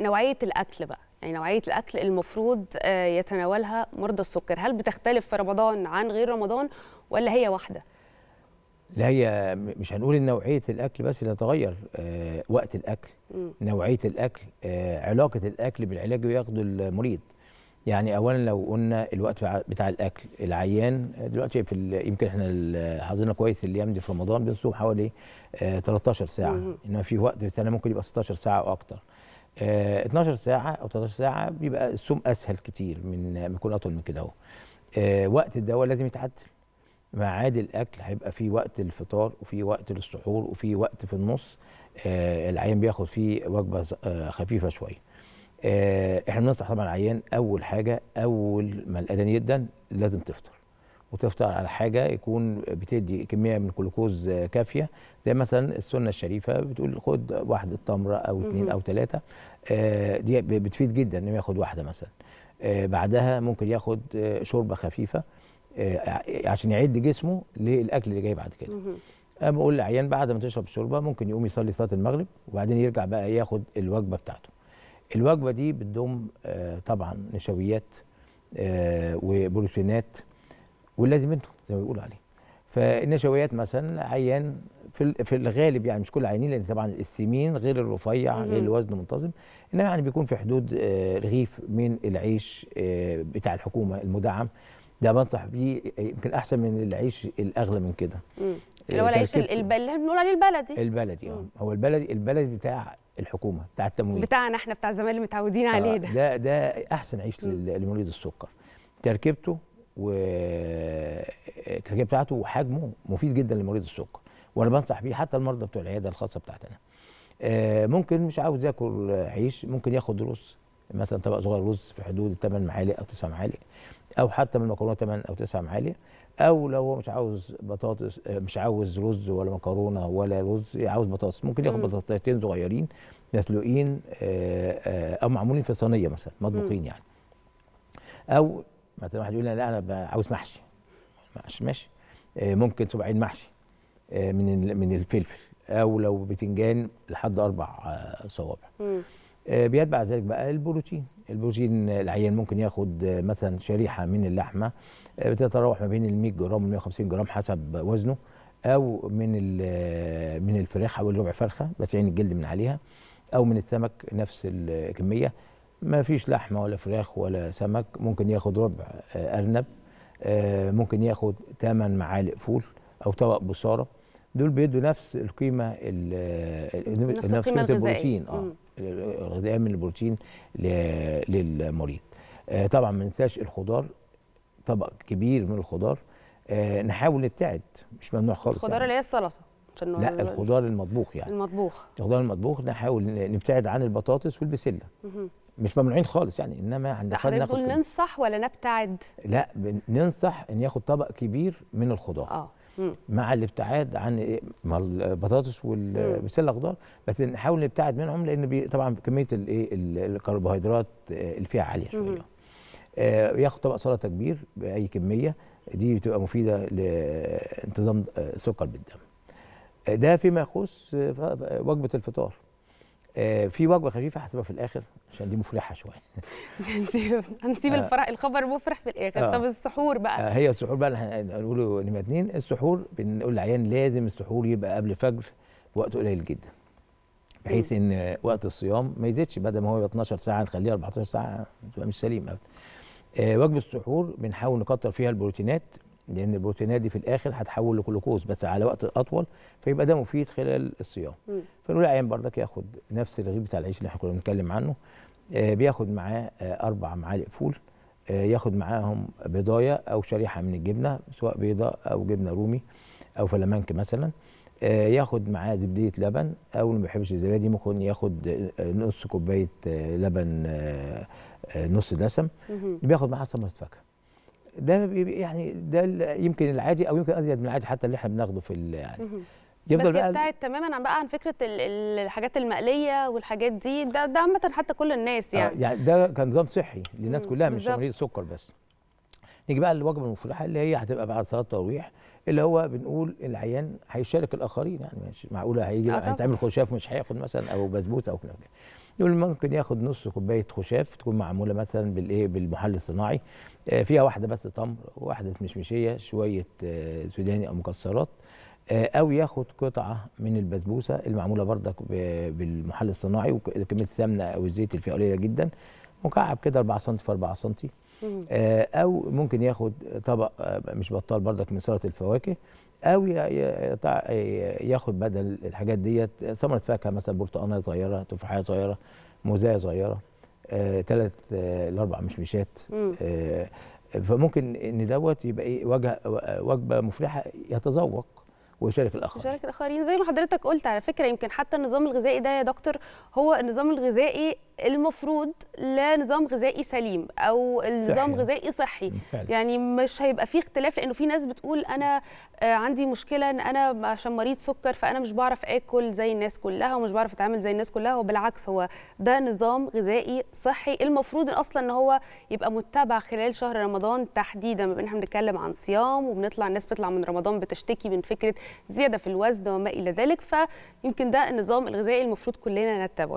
نوعيه الاكل بقى يعني نوعيه الاكل المفروض آه، يتناولها مرضى السكر هل بتختلف في رمضان عن غير رمضان ولا هي واحده لا هي مش هنقول ان نوعيه الاكل بس اللي تغير آه، وقت الاكل م. نوعيه الاكل آه، علاقه الاكل بالعلاج وياخده المريض يعني اولا لو قلنا الوقت بتاع الاكل العيان دلوقتي في يمكن احنا حظنا كويس الايام دي في رمضان بيصوم حوالي 13 ساعه انما في وقت ثاني ممكن يبقى 16 ساعه او اكتر 12 آه، ساعه او 13 ساعه بيبقى الصوم اسهل كتير من ما يكون اطول من كده اهو آه، وقت الدواء لازم يتعدل ميعاد الاكل هيبقى في وقت الفطار وفي وقت للسحور وفي وقت في النص آه، العيان بياخد فيه وجبه خفيفه شويه احنا بننصح طبعا العيان اول حاجه اول ما الاذان يدن لازم تفطر وتفطر على حاجه يكون بتدي كميه من الجلوكوز كافيه زي مثلا السنه الشريفه بتقول خد واحده تمره او اثنين او ثلاثه آه، دي بتفيد جدا انه ياخد واحده مثلا آه، بعدها ممكن ياخد آه، شوربه خفيفه عشان يعد جسمه للاكل اللي جاي بعد كده انا بقول للعيان بعد ما تشرب الشوربه ممكن يقوم يصلي صلاه المغرب وبعدين يرجع بقى ياخد الوجبه بتاعته الوجبه دي بتضم طبعا نشويات وبروتينات واللازم انتم زي ما بيقولوا عليه فالنشويات مثلا عيان في في الغالب يعني مش كل عيانين لان طبعا السمين غير الرفيع غير الوزن منتظم انما يعني بيكون في حدود آه، رغيف من العيش آه، بتاع الحكومه المدعم ده بنصح بيه يمكن احسن من العيش الاغلى من كده اللي آه، هو العيش اللي بنقول عليه البلدي البلدي اه هو البلدي البلدي بتاع الحكومه بتاع التموين بتاعنا احنا بتاع زمان اللي متعودين عليه ده ده احسن عيش لمريض السكر تركيبته والتركيبه بتاعته وحجمه مفيد جدا لمريض السكر وانا بنصح بيه حتى المرضى بتوع العياده الخاصه بتاعتنا آه، ممكن مش عاوز ياكل عيش ممكن ياخد رز مثلا طبق صغير رز في حدود 8 معالق او 9 معالق او حتى من المكرونه 8 او 9 معالق او لو هو مش عاوز بطاطس آه، مش عاوز رز ولا مكرونه ولا رز عاوز بطاطس ممكن ياخد بطاطتين صغيرين مسلوقين آه، او معمولين في صينيه مثلا مطبوخين يعني او مثلا واحد يقول لا انا عاوز محشي آه، محشي ماشي آه، ممكن سبعين محشي من من الفلفل او لو بتنجان لحد اربع آه، صوابع بيتبع ذلك بقى البروتين البروتين العيان ممكن ياخد مثلا شريحه من اللحمه بتتراوح ما بين ال 100 جرام وال 150 جرام حسب وزنه او من من الفراخ او الربع فرخه بس عين الجلد من عليها او من السمك نفس الكميه ما فيش لحمه ولا فراخ ولا سمك ممكن ياخد ربع آه، ارنب آه، ممكن ياخد ثمن معالق فول او طبق بصاره دول بيدوا نفس القيمه آه، نفس, قيمه البروتين اه الغذاء من البروتين للمريض طبعا ما ننساش الخضار طبق كبير من الخضار نحاول نبتعد مش ممنوع خالص الخضار يعني. اللي هي السلطه عشان لا الخضار المطبوخ يعني المطبوخ الخضار المطبوخ نحاول نبتعد عن البطاطس والبسله مش ممنوعين خالص يعني انما عند حضرتك بتقول ننصح ولا نبتعد؟ لا ننصح ان ياخد طبق كبير من الخضار اه مع الابتعاد عن إيه، ما البطاطس والبسله خضار بس نحاول نبتعد منهم لان طبعا كميه الايه الكربوهيدرات آه، اللي فيها عاليه شويه آه ياخد طبق سلطه كبير باي كميه دي بتبقى مفيده لانتظام آه، سكر بالدم آه، ده فيما يخص وجبه الفطار آه، في وجبه خفيفه هحسبها في الاخر عشان دي مفرحه شويه هنسيب هنسيب آه. الفرح الخبر مفرح في الاخر آه. طب السحور بقى هي السحور بقى اللي هنقوله نمره اتنين السحور بنقول للعيان لازم السحور يبقى قبل الفجر وقت قليل جدا بحيث ان وقت الصيام ما يزيدش بدل ما هو 12 ساعه نخليه 14 ساعه تبقى مش سليم وجبه السحور بنحاول نكتر فيها البروتينات لان البروتينات دي في الاخر هتحول لجلوكوز بس على وقت اطول فيبقى ده مفيد خلال الصيام فنقول العيان برضك ياخد نفس الرغيف بتاع العيش اللي احنا كنا بنتكلم عنه آه بياخد معاه آه اربع معالق فول آه ياخد معاهم بيضايه او شريحه من الجبنه سواء بيضه او جبنه رومي او فلامنك مثلا آه، ياخد معاه زبديه لبن او اللي ما بيحبش الزبادي ممكن ياخد آه، نص كوبايه آه، لبن نص دسم بياخد معاه ثمره فاكهه ده يعني ده يمكن العادي او يمكن ازيد من العادي حتى اللي احنا بناخده في يعني يفضل بس بقى تماما عن بقى عن فكره الحاجات المقليه والحاجات دي ده ده عامه حتى كل الناس آه، يعني آه يعني ده كان نظام صحي للناس كلها مش مريض سكر بس نيجي بقى للوجبه المفرحه اللي هي هتبقى بعد صلاه التراويح اللي هو بنقول العيان هيشارك الاخرين يعني مش معقوله هيجي آه، هيتعمل خشاف مش هياخد مثلا او بسبوسه او كده يقول ممكن ياخد نص كوبايه خشاف تكون معموله مثلا بالايه بالمحل الصناعي آه، فيها واحده بس تمر واحده مشمشيه شويه آه، سوداني او مكسرات آه، او ياخد قطعه من البسبوسه المعموله بردك بالمحل الصناعي وكميه السمنه او الزيت اللي فيها قليله جدا مكعب كده 4 سم في 4 سم آه، او ممكن ياخد طبق آه، مش بطال بردك من سلطه الفواكه او ياخد بدل الحاجات ديت ثمره فاكهه مثلا برتقانه صغيره تفاحه صغيره موزايه صغيره ثلاث آه، لاربع مشمشات فممكن ان دوت يبقى ايه وجه وجبه مفرحه يتذوق ويشارك الاخرين يشارك الاخرين زي ما حضرتك قلت على فكره يمكن حتى النظام الغذائي ده يا دكتور هو النظام الغذائي المفروض لنظام غذائي سليم او نظام غذائي صحي فعلا. يعني مش هيبقى فيه اختلاف لانه في ناس بتقول انا آه، عندي مشكله ان انا عشان مريض سكر فانا مش بعرف اكل زي الناس كلها ومش بعرف اتعامل زي الناس كلها وبالعكس هو ده نظام غذائي صحي المفروض اصلا ان هو يبقى متبع خلال شهر رمضان تحديدا ما احنا بنتكلم عن صيام وبنطلع الناس بتطلع من رمضان بتشتكي من فكره زياده في الوزن وما الى ذلك فيمكن ده النظام الغذائي المفروض كلنا نتبعه